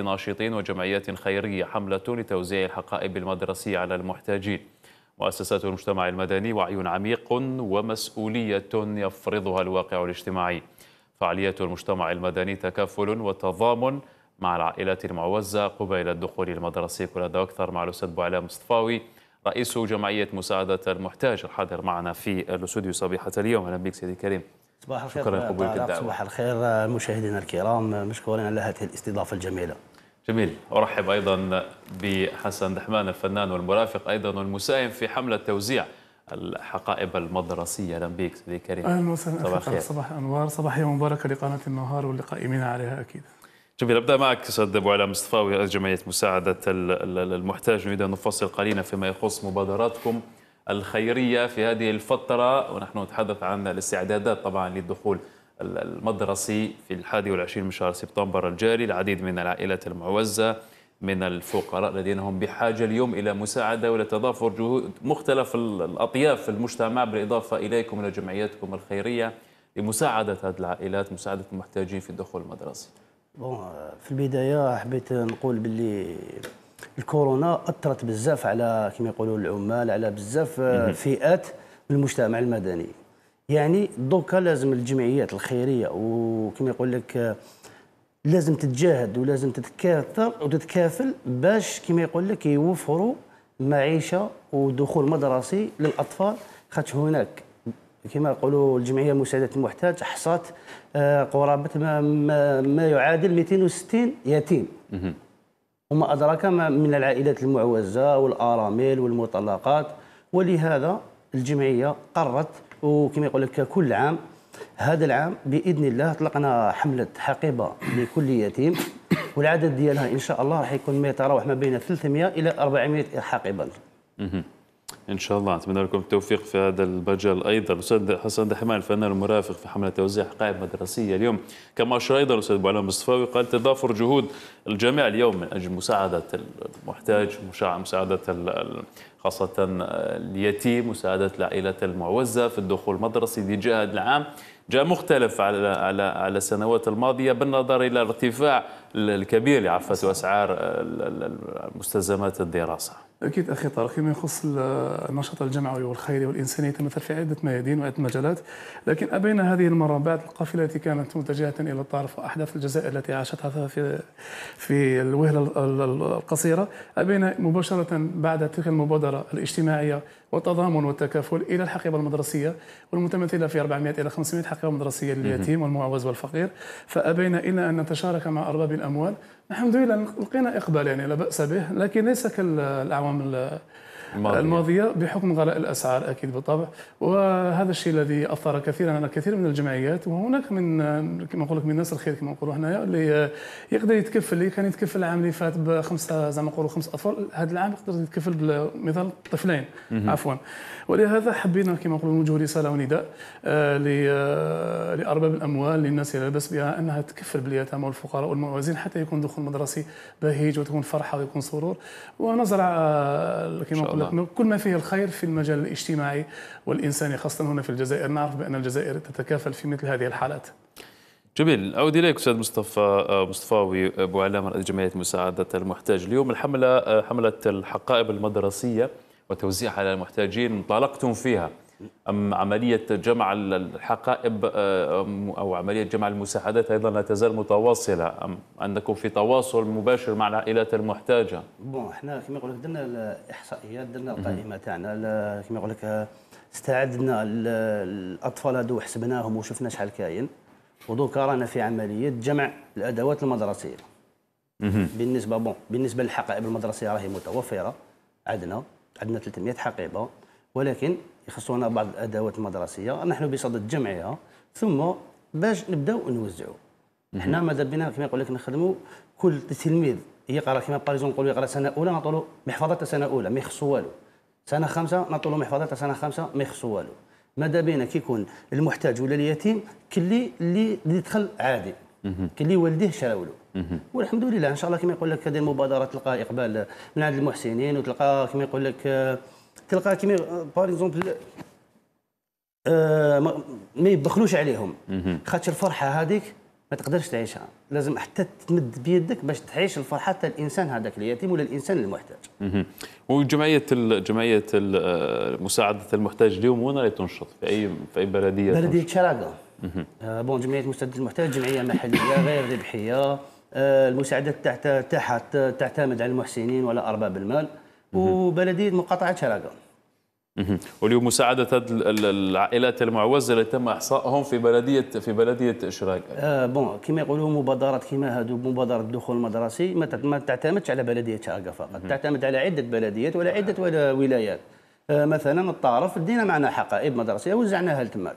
ناشطين وجمعيات خيرية حملة لتوزيع الحقائب المدرسية على المحتاجين مؤسسات المجتمع المدني وعي عميق ومسؤولية يفرضها الواقع الاجتماعي فعالية المجتمع المدني تكافل وتضامن مع العائلات المعوزة قبيل الدخول المدرسي كل هذا أكثر مع الأستاذ بوعلاء مصطفاوي رئيس جمعية مساعدة المحتاج الحاضر معنا في الاستوديو صبيحة اليوم أهلا بك سيدي كريم صباح الخير شكرا لقبولك الدعوه صباح الخير مشاهدينا الكرام مشكورين على هذه الاستضافه الجميله جميل أرحب أيضا بحسن دحمان الفنان والمرافق أيضا والمساهم في حملة توزيع الحقائب المدرسية أهلا بك سيدي كريم أهلا وسهلا صباح الخير صباح أنوار صباحية مباركة لقناة النهار والقائمين عليها أكيد جميل أبدأ معك استاذ أبو علاء مصطفاوي جمعية مساعدة المحتاج نريد أن نفصل قليلا فيما يخص مبادراتكم الخيرية في هذه الفترة ونحن نتحدث عن الاستعدادات طبعا للدخول المدرسي في الحادي والعشرين من شهر سبتمبر الجاري العديد من العائلات المعوزة من الفقراء الذين هم بحاجة اليوم إلى مساعدة وإلى تضافر جهود مختلف الأطياف في المجتمع بالإضافة إليكم إلى جمعياتكم الخيرية لمساعدة هذه العائلات مساعدة المحتاجين في الدخول المدرسي euh, في البداية حبيت نقول باللي الكورونا اثرت بزاف على كما يقولوا العمال على بزاف آه، فئات المجتمع المدني يعني دوكا لازم الجمعيات الخيريه وكما يقول لك آه، لازم تتجاهد ولازم تتكاثر وتتكافل باش كما يقول لك يوفروا معيشه ودخول مدرسي للاطفال خاطش هناك كما يقولوا الجمعيه مساعده المحتاج حصات آه، قرابه ما, ما, ما يعادل 260 يتيم وما أدراك ما من العائلات المعوزة والآرامل والمطلقات ولهذا الجمعية قررت وكما يقول لك كل عام هذا العام بإذن الله أطلقنا حملة حقيبة لكل يتيم والعدد ديالها إن شاء الله راح يكون ما يتراوح ما بين 300 إلى 400 حقيبة ان شاء الله نتمنى لكم التوفيق في هذا المجال ايضا الاستاذ حسن دحمان الفنان المرافق في حمله توزيع حقائب مدرسيه اليوم كما اشار ايضا الاستاذ ابو علام الصفاوي قال تضافر جهود الجميع اليوم من اجل مساعده المحتاج مساعده خاصه اليتيم مساعده العائله المعوزه في الدخول المدرسي لجهه العام جاء مختلف على على على السنوات الماضيه بالنظر الى الارتفاع الكبير اللي اسعار مستلزمات الدراسه اكيد اخي طارق فيما يخص النشاط الجمعوي والخيري والانساني يتمثل في عده ميادين وعده مجالات لكن ابين هذه المره بعد القافله التي كانت متجهه الى الطرف واحداث الجزائر التي عاشتها في في الوهله القصيره ابين مباشره بعد تلك المبادره الاجتماعيه والتضامن والتكافل الى الحقيبه المدرسيه والمتمثله في 400 الى 500 حقيبه مدرسيه لليتيم والمعوز والفقير فابينا الا ان نتشارك مع ارباب الاموال الحمد لله لقينا اقبال يعني لا باس به لكن ليس كالاعوام الماضية, الماضية بحكم غلاء الأسعار أكيد بالطبع وهذا الشيء الذي أثر كثيرا على كثير من الجمعيات وهناك من كما نقول لك من ناس الخير كما نقولوا هنايا اللي يقدر يتكفل اللي كان يتكفل العام اللي فات بخمسة زعما نقولوا خمس أطفال هذا العام يقدر يتكفل بمثال طفلين عفوا ولهذا حبينا كما نقولوا نوجه رسالة ونداء آه، آه، لأرباب الأموال للناس اللي لاباس بها أنها تكفل باليتامى والفقراء والموازين حتى يكون دخول مدرسي بهيج وتكون فرحة ويكون سرور ونزرع آه، كما نقول نعم. كل ما فيه الخير في المجال الاجتماعي والإنساني خاصة هنا في الجزائر نعرف بأن الجزائر تتكافل في مثل هذه الحالات جميل أعود إليك أستاذ مصطفى مصطفاوي أبو علام رئيس جمعية مساعدة المحتاج اليوم الحملة حملة الحقائب المدرسية وتوزيعها على المحتاجين انطلقتم فيها أم عملية جمع الحقائب أو عملية جمع المساعدات أيضا لا تزال متواصلة أم أنكم في تواصل مباشر مع العائلات المحتاجة؟ بون احنا كما يقول لك درنا الإحصائيات درنا القائمة تاعنا كما يقول لك استعدنا الأطفال هذو وحسبناهم وشفنا شحال كاين ودوكا رانا في عملية جمع الأدوات المدرسية بالنسبة بون بالنسبة للحقائب المدرسية راهي متوفرة عندنا عندنا 300 حقيبة ولكن يخصونا بعض الادوات المدرسيه نحن بصدد جمعها ثم باش نبداو نوزعوا حنا ماذا بنا كما يقول لك نخدموا كل تلميذ يقرا كما باريزون نقولوا يقرا سنه اولى نعطوا محفظه سنه اولى ما يخصو والو سنه خمسه نعطوا محفظه سنه خمسه ما يخصو والو ماذا بينا كيكون المحتاج ولا اليتيم كلي اللي دخل عادي كلي والديه له والحمد لله ان شاء الله كما يقول لك هذه المبادره تلقى اقبال من عند المحسنين وتلقى كما يقول لك آه، تلقى كيما باغ اكزومبل آه، ما يبخلوش عليهم خاطر الفرحه هذيك ما تقدرش تعيشها لازم حتى تمد بيدك باش تعيش الفرحه تاع الانسان هذاك اليتيم ولا الانسان المحتاج وجمعيه جمعيه آه، مساعده المحتاج اليوم وين راهي تنشط في اي في اي بلديه بلديه شراقه بون آه، جمعيه مساعده المحتاج جمعيه محليه غير ربحيه المساعدات تاعها تعتمد على المحسنين ولا ارباب المال وبلديه مقاطعه شراقه واليوم مساعدة العائلات المعوزة اللي تم إحصائهم في بلدية في بلدية شراقة. آه بون كما يقولوا مبادرات كما هذو مبادرة الدخول المدرسي ما تعتمدش على بلدية شراقة فقط، تعتمد على عدة بلديات ولا عدة ولا ولايات. آه مثلا الطارف دينا معنا حقائب مدرسية وزعناها لتماك.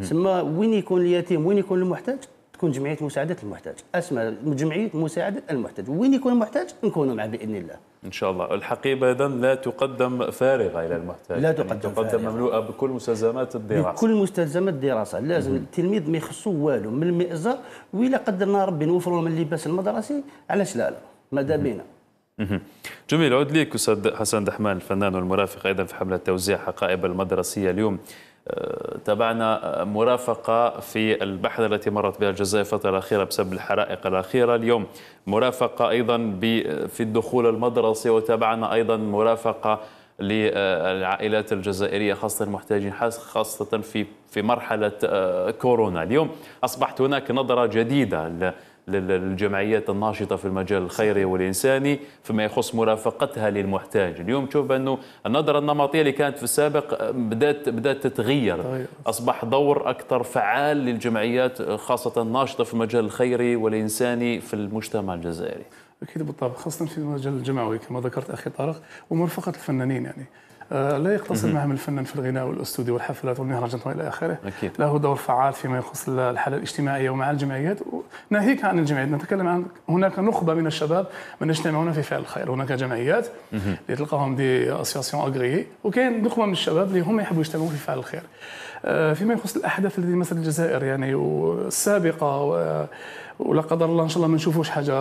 تسمى وين يكون اليتيم وين يكون المحتاج تكون جمعية مساعدة المحتاج، اسمها جمعية مساعدة المحتاج، وين يكون المحتاج نكونوا معه بإذن الله. ان شاء الله الحقيبه اذا لا تقدم فارغه الى المحتاج لا تقدم يعني تقدم مملوءه بكل مستلزمات الدراسه بكل مستلزمات الدراسه لازم التلميذ ما يخصو والو من المئزر والا قدرنا ربي نوفروا من اللباس المدرسي علاش لا لا ماذا بينا جميل عود ليك استاذ حسن دحمان الفنان والمرافق ايضا في حمله توزيع حقائب المدرسيه اليوم تابعنا مرافقة في البحر التي مرت بها الجزائر الفترة الأخيرة بسبب الحرائق الأخيرة اليوم مرافقة أيضا في الدخول المدرسي وتابعنا أيضا مرافقة للعائلات الجزائرية خاصة المحتاجين خاصة في في مرحلة آه، كورونا اليوم أصبحت هناك نظرة جديدة للجمعيات الناشطة في المجال الخيري والإنساني فيما يخص مرافقتها للمحتاج اليوم تشوف أنه النظرة النمطية اللي كانت في السابق آه، بدأت, بدأت تتغير أصبح دور أكثر فعال للجمعيات آه، خاصة الناشطة في المجال الخيري والإنساني في المجتمع الجزائري أكيد بالطبع خاصة في المجال الجمعوي كما ذكرت أخي طارق ومرافقة الفنانين يعني آه، لا يقتصر مهام الفنان في الغناء والاستوديو والحفلات والمهرجانات والى اخره أكيد. له دور فعال فيما يخص الحاله الاجتماعيه ومع الجمعيات ناهيك عن الجمعيات نتكلم عن هناك نخبه من الشباب من يجتمعون في فعل الخير هناك جمعيات اللي تلقاهم دي اسياسيون اغري وكاين نخبه من الشباب اللي هم يحبوا يجتمعوا في فعل الخير آه، فيما يخص الاحداث التي مثل الجزائر يعني والسابقه ولا قدر الله ان شاء الله ما نشوفوش حاجه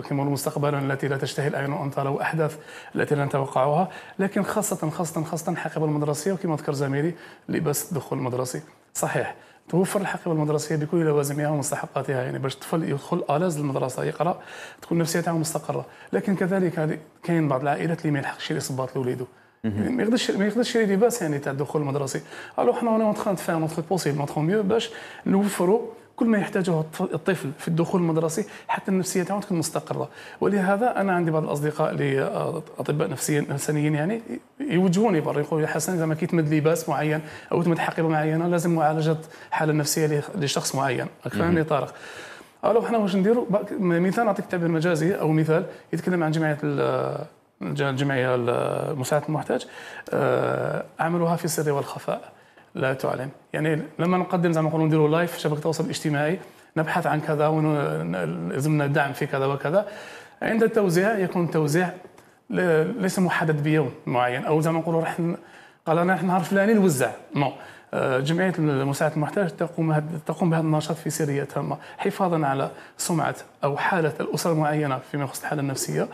كما مستقبلا التي لا تشتهي الاعين وان ترى واحداث التي لا نتوقعها لكن خاصه خاصه خاصه الحقيبه المدرسيه وكما ذكر زميلي لباس الدخول المدرسي صحيح توفر الحقيبه المدرسيه بكل لوازمها ومستحقاتها يعني باش الطفل يدخل الاز للمدرسه يقرا تكون نفسيته مستقره لكن كذلك كاين بعض العائلات اللي ما يلحقش يصباط لوليده ما يقدرش ما يقدرش يشري باس يعني تاع الدخول المدرسي الو حنا اون تخان دو فير بوسيبل نوتخ ميو باش نوفروا كل ما يحتاجه الطفل في الدخول المدرسي حتى النفسيه تاعو تكون مستقره ولهذا انا عندي بعض الاصدقاء اللي اطباء نفسيين نفسانيين يعني يوجهوني برا يقولوا يا حسن زعما كي تمد لباس معين او تمد حقيبه معينه لازم معالجه حاله نفسيه لشخص معين فهمني طارق الو حنا واش نديروا مثال نعطيك تعبير مجازي او مثال يتكلم عن جمعيه الجمعيه المساعدة المحتاج آه، اعملوها في السر والخفاء لا تعلم يعني لما نقدم زعما نقولوا نديروا لايف في شبكه التواصل الاجتماعي نبحث عن كذا ولازمنا الدعم في كذا وكذا عند التوزيع يكون التوزيع ليس محدد بيوم معين او زعما نقولوا راح قال انا راح نهار فلاني نوزع نو no. آه، جمعيه مساعده المحتاج تقوم تقوم بهذا النشاط في سريه تامه حفاظا على سمعه او حاله الاسره المعينه فيما يخص الحاله النفسيه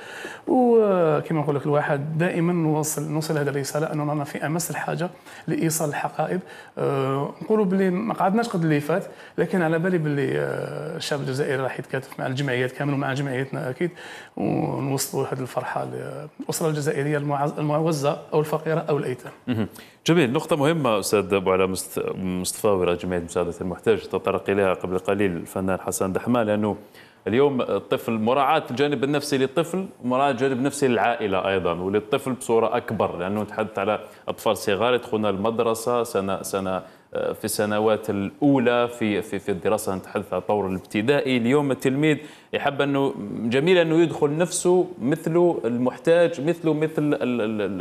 وكما نقول لك الواحد دائما نوصل نوصل هذه الرساله اننا رانا في امس الحاجه لايصال الحقائب آه، نقولوا باللي ما قعدناش قد اللي فات لكن على بالي باللي آه، الشعب الجزائري راح يتكاتف مع الجمعيات كامل ومع جمعيتنا اكيد ونوصلوا هذه الفرحه للاسره الجزائريه المعوزه او الفقيره او الايتام. جميل نقطه مهمه استاذ ابو علاء مصطفى مستفاوره جمعيه مساعده المحتاج تطرق اليها قبل قليل الفنان حسن دحمه لانه اليوم الطفل مراعاه الجانب النفسي للطفل ومراعاه الجانب النفسي للعائله ايضا وللطفل بصوره اكبر لانه نتحدث على اطفال صغار يدخلون المدرسه سنه سنه آه، في السنوات الاولى في في في الدراسه نتحدث على طور الابتدائي اليوم التلميذ يحب انه جميل انه يدخل نفسه مثله المحتاج مثله مثل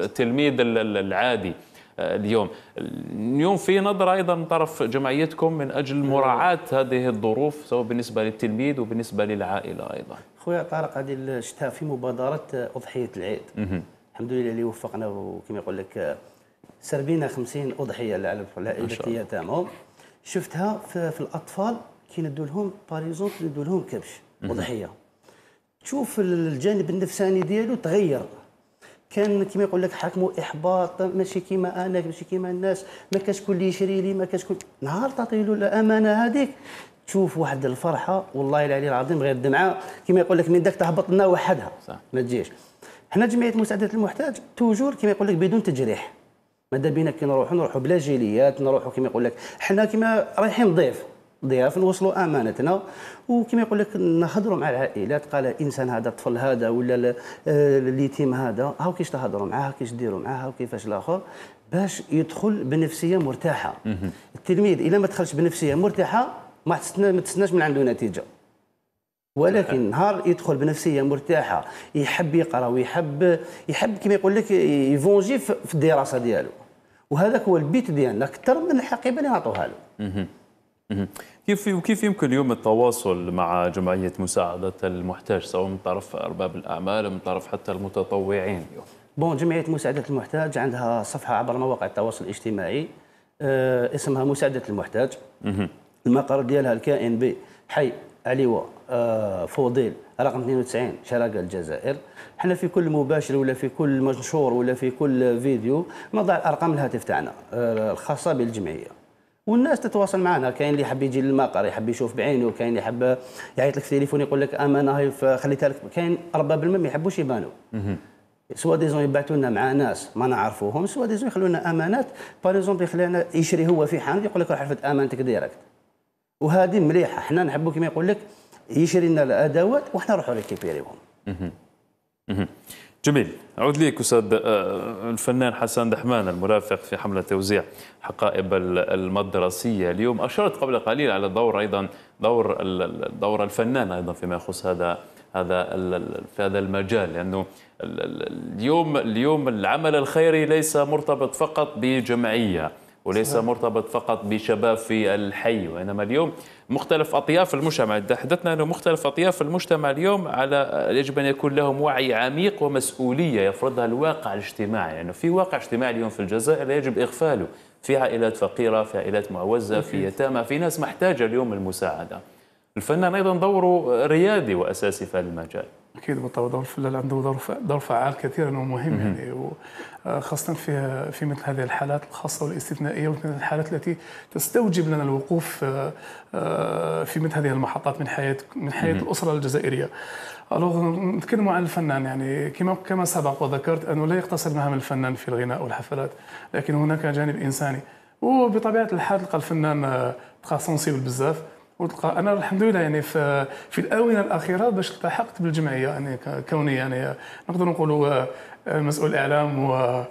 التلميذ العادي اليوم اليوم في نظرة أيضا من طرف جمعيتكم من أجل مراعاة هذه الظروف سواء بالنسبة للتلميذ وبالنسبة للعائلة أيضا خويا طارق هذه الشتاء في مبادرة أضحية العيد الحمد لله اللي وفقنا وكما يقول لك سربينا 50 أضحية العائلة تاعهم شفتها في, في الأطفال كي ندو لهم باريزون ندو لهم كبش أضحية تشوف الجانب النفساني ديالو تغير كان كما يقول لك حكموا احباط ماشي كيما انا ماشي كيما الناس ما كاش كل يشري لي ما كاش كل نهار تعطي له الامانه هذيك تشوف واحد الفرحه والله العلي العظيم غير الدمعه كما يقول لك من داك تهبط لنا وحدها صح. ما تجيش حنا جمعيه مساعده المحتاج توجور كما يقول لك بدون تجريح ماذا بينا كي نروحوا نروحوا بلا جيليات نروحوا كما يقول لك حنا كما رايحين ضيف ضياف وصلوا امانتنا وكما يقول لك نهضروا مع العائلات قال انسان هذا الطفل هذا ولا آه، اليتيم هذا هاو كيش تهضروا معاه كيش ديروا معاه وكيفاش الاخر باش يدخل بنفسيه مرتاحه التلميذ اذا ما دخلش بنفسيه مرتاحه ما تستناش من عنده نتيجه ولكن نهار يدخل بنفسيه مرتاحه يحب يقرا ويحب يحب كما يقول لك يفونجي في الدراسه ديالو وهذاك هو البيت ديالنا اكثر من الحقيبه اللي نعطوها له كيف وكيف يمكن اليوم التواصل مع جمعية مساعدة المحتاج سواء من طرف أرباب الأعمال من طرف حتى المتطوعين اليوم؟ بون جمعية مساعدة المحتاج عندها صفحة عبر مواقع التواصل الاجتماعي آه اسمها مساعدة المحتاج المقر ديالها الكائن حي عليوة آه فوضيل رقم 92 شراقة الجزائر حنا في كل مباشر ولا في كل منشور ولا في كل فيديو نضع الارقام الهاتف تاعنا آه الخاصه بالجمعيه والناس تتواصل معنا كاين اللي حاب يجي للمقر يحب يشوف بعينه كاين اللي حاب يعيط لك في التليفون يقول لك امانه هاي خليتها لك كاين ارباب الماء ما يحبوش يبانوا سوا ديزون يبعثوا لنا مع ناس ما نعرفوهم سوا ديزون يخلوا لنا امانات باغ اكزومبل يخلينا يشري هو في حانوت يقول لك روح حفظ امانتك ديريكت وهذه مليحه حنا نحبوا كما يقول لك يشري لنا الادوات وحنا نروحوا ريكيبيريهم جميل أعود ليك أستاذ آه، الفنان حسن دحمان المرافق في حملة توزيع حقائب المدرسية اليوم أشرت قبل قليل على دور أيضا دور دور الفنان أيضا فيما يخص هذا هذا في هذا المجال لأنه اليوم اليوم العمل الخيري ليس مرتبط فقط بجمعية وليس صحيح. مرتبط فقط بشباب في الحي وإنما اليوم مختلف أطياف المجتمع تحدثنا أنه مختلف أطياف المجتمع اليوم على يجب أن يكون لهم وعي عميق ومسؤولية يفرضها الواقع الاجتماعي لأنه يعني في واقع اجتماعي اليوم في الجزائر لا يجب إغفاله في عائلات فقيرة في عائلات معوزة في يتامى في ناس محتاجة اليوم المساعدة الفنان أيضا دوره ريادي وأساسي في هذا المجال اكيد بالطبع دور الفلاح عنده دور دور فعال كثيرا ومهم يعني آه، خاصه في في مثل هذه الحالات الخاصه والاستثنائيه ومثل الحالات التي تستوجب لنا الوقوف آه، آه، في مثل هذه المحطات من حياه من حياه الاسره الجزائريه. الوغ نتكلموا عن الفنان يعني كما كما سبق وذكرت انه لا يقتصر مهام الفنان في الغناء والحفلات لكن هناك جانب انساني وبطبيعه الحال تلقى الفنان تلقى سونسيبل بزاف وتلقى انا الحمد لله يعني في في الاونه الاخيره باش التحقت بالجمعيه يعني كوني يعني نقدر نقولوا آه، مسؤول اعلام و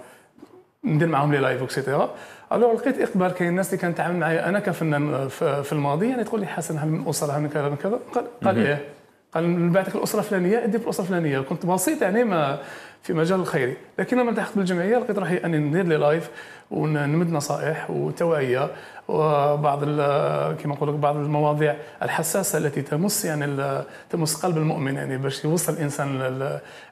ندير معاهم لي لايف اكسيتيرا الوغ لقيت اقبال كاين الناس اللي كانت تعامل معايا انا كفنان آه، في الماضي يعني تقول لي حسن هل من اسره من كذا من كذا قال ايه قال نبعثك الاسره الفلانيه ادي في الاسره الفلانيه كنت بسيط يعني ما في مجال الخيري لكن لما التحقت بالجمعيه لقيت روحي اني ندير لي لايف ونمد نصائح وتوعيه وبعض كما نقول لك بعض المواضيع الحساسه التي تمس يعني تمس قلب المؤمن يعني باش يوصل الانسان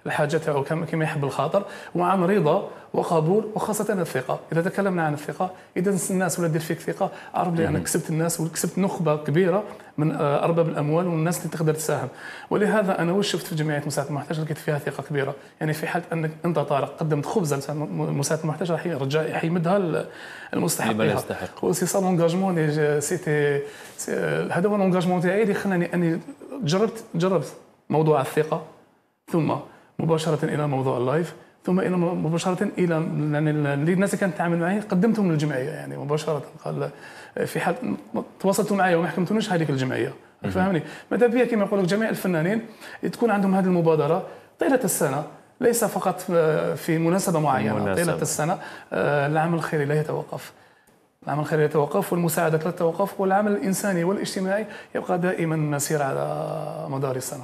الحاجه تاعو كما يحب الخاطر وعن رضا وقبول وخاصه الثقه اذا تكلمنا عن الثقه اذا الناس ولا دير فيك ثقه اعرف لي انا كسبت الناس وكسبت نخبه كبيره من ارباب الاموال والناس اللي تقدر تساهم ولهذا انا واش شفت في جمعيه مساعده المحتاج لقيت فيها ثقه كبيره يعني في حال حكيت انك انت طارق قدمت خبزه للمساعدات المحتاجه راح يرجع يمدها المستحق اللي يستحق سي سا لونجاجمون لي سيتي هذا هو لونجاجمون تاعي اللي خلاني اني جربت جربت موضوع الثقه ثم مباشره الى موضوع اللايف ثم الى مباشره الى يعني الناس اللي كانت تتعامل معي قدمتهم للجمعيه يعني مباشره قال في حال تواصلتوا معي وما حكمتونيش هذيك الجمعيه فهمني ماذا بيا كما يقول لك جميع الفنانين تكون عندهم هذه المبادره طيله السنه ليس فقط آه، في مناسبة معينة مناسبة. طيلة السنة آه، العمل الخيري لا يتوقف العمل الخيري يتوقف والمساعدة لا تتوقف والعمل الإنساني والاجتماعي يبقى دائما مسير على مدار السنة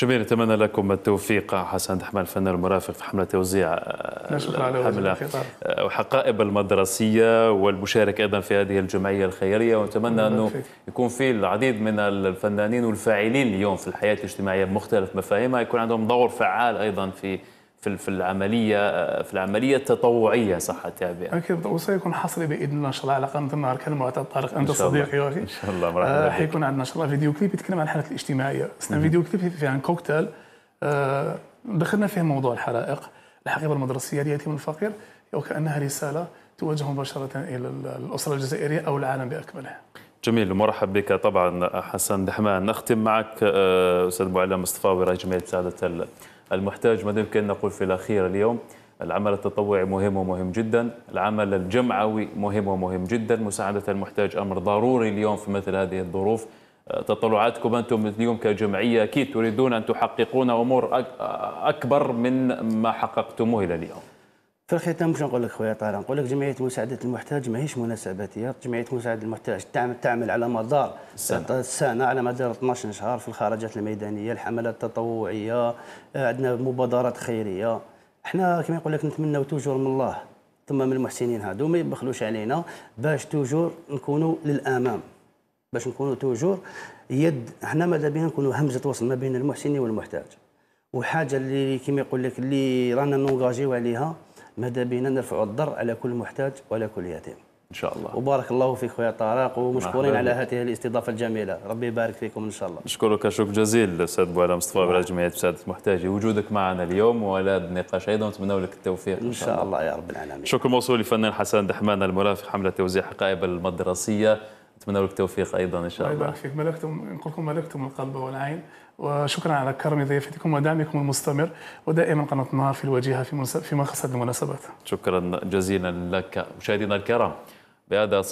جميل نتمنى لكم التوفيق حسن حمال الفنان المرافق في حمله توزيع الحمله وحقائب المدرسيه والمشاركه ايضا في هذه الجمعيه الخيريه ونتمنى انه يكون في العديد من الفنانين والفاعلين اليوم في الحياه الاجتماعيه بمختلف مفاهيمها يكون عندهم دور فعال ايضا في في في العمليه آه، في العمليه التطوعيه صح التعبير. اكيد وسيكون حصري باذن الله ان شاء الله على قناه النهار كالمعتاد طارق انت صديقي واخي. ان شاء الله مرحبا آه، حيكون عندنا ان شاء الله فيديو كليب يتكلم عن الحالات الاجتماعيه، سنة فيديو كليب فيه عن كوكتيل آه، دخلنا فيه موضوع الحرائق، الحقيبه المدرسيه من الفقير وكانها رساله توجه مباشره الى الاسره الجزائريه او العالم باكمله. جميل مرحب بك طبعا حسن دحمان نختم معك استاذ معلم مصطفى رئيس جمعيه سعاده المحتاج ما يمكن نقول في الأخير اليوم العمل التطوعي مهم ومهم جدا العمل الجمعوي مهم ومهم جدا مساعدة المحتاج أمر ضروري اليوم في مثل هذه الظروف أه، تطلعاتكم أنتم اليوم كجمعية أكيد تريدون أن تحققون أمور أكبر من ما حققتموه إلى اليوم في الختام باش نقول لك خويا طارق نقول لك جمعيه مساعده المحتاج ماهيش مناسباتيه جمعيه مساعده المحتاج تعمل على مدار السنه, السنة على مدار 12 شهر في الخرجات الميدانيه الحملات التطوعيه عندنا مبادرات خيريه احنا كما يقول لك نتمنوا توجور من الله ثم من المحسنين هادو ما يبخلوش علينا باش توجور نكونوا للامام باش نكونوا توجور يد احنا ماذا بينا نكونوا همزه وصل ما بين المحسن والمحتاج وحاجه اللي كما يقول لك اللي رانا نونجاجيو عليها ماذا بينا نرفع الضر على كل محتاج وعلى كل يتيم ان شاء الله وبارك الله فيك خويا طارق ومشكورين على هذه الاستضافه الجميله ربي يبارك فيكم ان شاء الله نشكرك شكر جزيل استاذ بوعلى مصطفى على جمعيه مساعده المحتاجين وجودك معنا اليوم وعلى النقاش ايضا نتمنى لك التوفيق ان شاء, الله. الله يا رب العالمين شكر موصول للفنان حسن دحمان المرافق حمله توزيع حقائب المدرسيه نتمنى لك التوفيق ايضا ان شاء الله الله يبارك فيك ملكتم نقول لكم ملكتم القلب والعين وشكرا على كرم ضيافتكم ودعمكم المستمر ودائما قناة النهار في الواجهة فيما خص هذه المناسبات شكرا جزيلا لك مشاهدينا الكرام بهذا